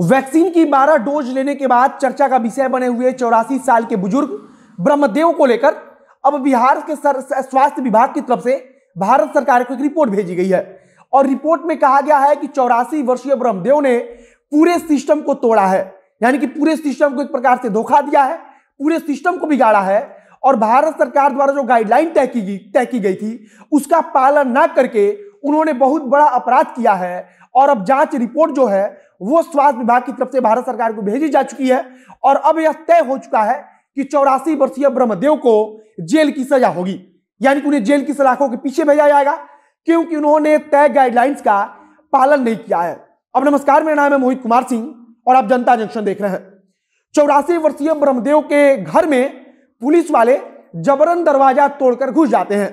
vaccine की 12 dose लेने के बाद चर्चा का विषय बने हुए चौरासी साल के बुजुर्ग ब्रह्मदेव को लेकर अब बिहार के स्वास्थ्य विभाग की तरफ से भारत सरकार को एक रिपोर्ट भेजी गई है और रिपोर्ट में कहा गया है कि चौरासी वर्षीय ब्रह्मदेव ने पूरे सिस्टम को तोड़ा है यानी कि पूरे सिस्टम को एक प्रकार से धोखा दिया है पूरे सिस्टम को बिगाड़ा है और भारत सरकार द्वारा जो गाइडलाइन तय की तय की गई थी उसका पालन ना करके उन्होंने बहुत बड़ा अपराध किया है और अब जांच रिपोर्ट जो है वो स्वास्थ्य विभाग की तरफ से भारत सरकार को भेजी जा चुकी है और अब यह तय हो चुका है कि चौरासी वर्षीय ब्रह्मदेव को जेल की सजा होगी यानी कि उन्हें जेल की सलाखों के पीछे भेजा जाएगा क्योंकि उन्होंने तय गाइडलाइंस का पालन नहीं किया है अब नमस्कार मेरा नाम है मोहित कुमार सिंह और आप जनता जंक्शन देख रहे हैं चौरासी वर्षीय ब्रह्मदेव के घर में पुलिस वाले जबरन दरवाजा तोड़कर घुस जाते हैं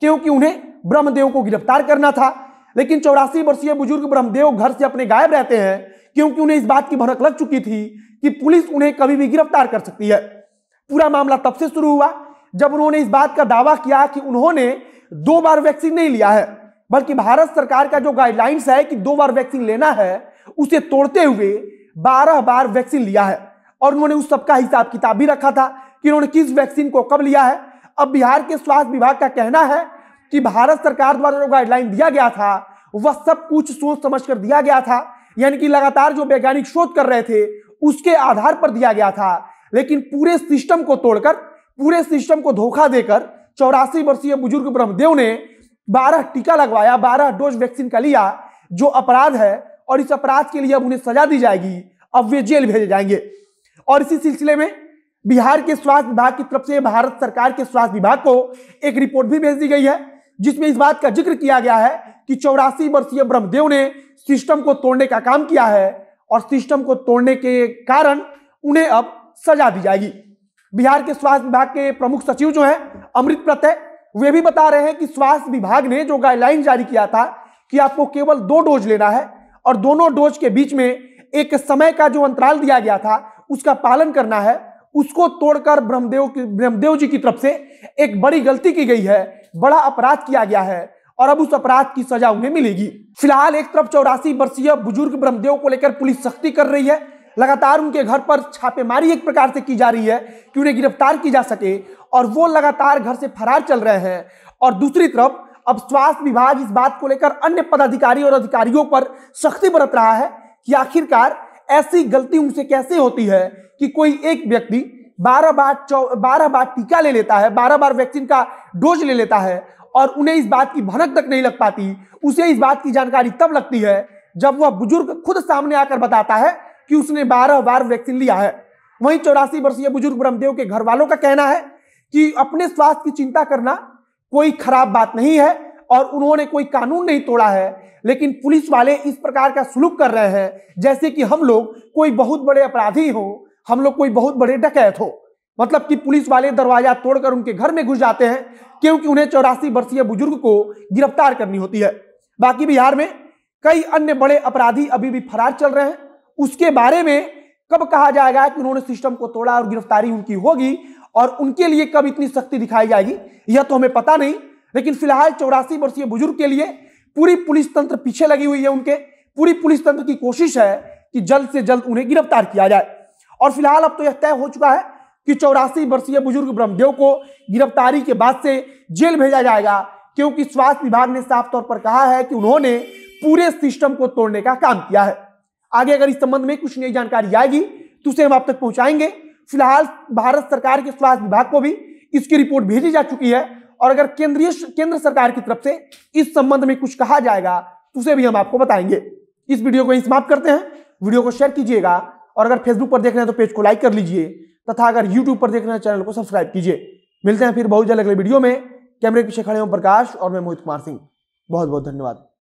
क्योंकि उन्हें ब्रह्मदेव को गिरफ्तार करना था लेकिन चौरासी वर्षीय बुजुर्ग ब्रह्मदेव घर से अपने गायब रहते हैं क्योंकि उन्हें इस बात की भनक लग चुकी थी कि पुलिस उन्हें कभी भी गिरफ्तार कर सकती है पूरा मामला तब से शुरू हुआ जब उन्होंने इस बात का दावा किया कि उन्होंने दो बार वैक्सीन नहीं लिया है बल्कि भारत सरकार का जो गाइडलाइंस है कि दो बार वैक्सीन लेना है उसे तोड़ते हुए बारह बार वैक्सीन लिया है और उन्होंने उस सबका हिसाब किताब भी रखा था कि उन्होंने किस वैक्सीन को कब लिया है अब बिहार के स्वास्थ्य विभाग का कहना है कि भारत सरकार द्वारा जो गाइडलाइन दिया गया था वह सब कुछ सोच समझ कर दिया गया था यानी कि लगातार जो वैज्ञानिक शोध कर रहे थे उसके आधार पर दिया गया था लेकिन पूरे सिस्टम को तोड़कर पूरे सिस्टम को धोखा देकर चौरासी वर्षीय बुजुर्ग ब्रह्मदेव ने बारह टीका लगवाया बारह डोज वैक्सीन का लिया जो अपराध है और इस अपराध के लिए अब उन्हें सजा दी जाएगी अब वे जेल भेजे जाएंगे और इसी सिलसिले में बिहार के स्वास्थ्य विभाग की तरफ से भारत सरकार के स्वास्थ्य विभाग को एक रिपोर्ट भी भेज दी गई है जिसमें इस बात का जिक्र किया गया है कि चौरासी वर्षीय ब्रह्मदेव ने सिस्टम को तोड़ने का काम किया है और सिस्टम को तोड़ने के कारण उन्हें अब सजा दी जाएगी बिहार के स्वास्थ्य विभाग के प्रमुख सचिव जो है अमृत प्रत्यय वे भी बता रहे हैं कि स्वास्थ्य विभाग ने जो गाइडलाइन जारी किया था कि आपको केवल दो डोज लेना है और दोनों डोज के बीच में एक समय का जो अंतराल दिया गया था उसका पालन करना है उसको तोड़कर ब्रह्मदेव की ब्रह्मदेव जी की तरफ से एक बड़ी गलती की गई है बड़ा अपराध किया गया है और अब उस अपराध की सजा उन्हें मिलेगी फिलहाल एक तरफ चौरासी वर्षीय बुजुर्ग ब्रह्मदेव को लेकर पुलिस सख्ती कर रही है लगातार उनके घर पर छापेमारी एक प्रकार से की जा रही है कि उन्हें गिरफ्तार की जा सके और वो लगातार घर से फरार चल रहे हैं और दूसरी तरफ अब स्वास्थ्य विभाग इस बात को लेकर अन्य पदाधिकारी और अधिकारियों पर सख्ती बरत रहा है कि आखिरकार ऐसी गलती उनसे कैसे होती है कि कोई एक व्यक्ति बारह बार चौ बारह बार टीका ले लेता है बारह बार वैक्सीन का डोज ले लेता है और उन्हें इस बात की भनक तक नहीं लग पाती उसे इस बात की जानकारी तब लगती है जब वह बुजुर्ग खुद सामने आकर बताता है कि उसने बारह बार वैक्सीन लिया है वहीं चौरासी वर्षीय बुजुर्ग ब्रह्मदेव के घर वालों का कहना है कि अपने स्वास्थ्य की चिंता करना कोई खराब बात नहीं है और उन्होंने कोई कानून नहीं तोड़ा है लेकिन पुलिस वाले इस प्रकार का सुलूक कर रहे हैं जैसे कि हम लोग कोई बहुत बड़े अपराधी हों हम लोग कोई बहुत बड़े डकैत हो मतलब कि पुलिस वाले दरवाजा तोड़कर उनके घर में घुस जाते हैं क्योंकि उन्हें चौरासी वर्षीय बुजुर्ग को गिरफ्तार करनी होती है बाकी बिहार में कई अन्य बड़े अपराधी अभी भी फरार चल रहे हैं उसके बारे में कब कहा जाएगा कि उन्होंने सिस्टम को तोड़ा और गिरफ्तारी उनकी होगी और उनके लिए कब इतनी सख्ती दिखाई जाएगी यह तो हमें पता नहीं लेकिन फिलहाल चौरासी वर्षीय बुजुर्ग के लिए पूरी पुलिस तंत्र पीछे लगी हुई है उनके पूरी पुलिस तंत्र की कोशिश है कि जल्द से जल्द उन्हें गिरफ्तार किया जाए और फिलहाल अब तो यह तय हो चुका है कि चौरासी वर्षीय बुजुर्ग ब्रह्मदेव को गिरफ्तारी के बाद से जेल भेजा जाएगा क्योंकि स्वास्थ्य विभाग ने साफ तौर पर कहा है कि उन्होंने पूरे सिस्टम को तोड़ने का काम किया है आगे अगर इस संबंध में कुछ नई जानकारी आएगी तो उसे हम आप तक पहुंचाएंगे फिलहाल भारत सरकार के स्वास्थ्य विभाग को भी इसकी रिपोर्ट भेजी जा चुकी है और अगर केंद्रीय केंद्र सरकार की तरफ से इस संबंध में कुछ कहा जाएगा तो उसे भी हम आपको बताएंगे इस वीडियो को समाप्त करते हैं वीडियो को शेयर कीजिएगा और अगर फेसबुक पर देख रहे हैं तो पेज को लाइक कर लीजिए तथा अगर यूट्यूब पर देख रहे हैं चैनल को सब्सक्राइब कीजिए मिलते हैं फिर बहुत जल्द अगले वीडियो में कैमरे के पीछे खड़े हूँ प्रकाश और मैं मोहित कुमार सिंह बहुत बहुत धन्यवाद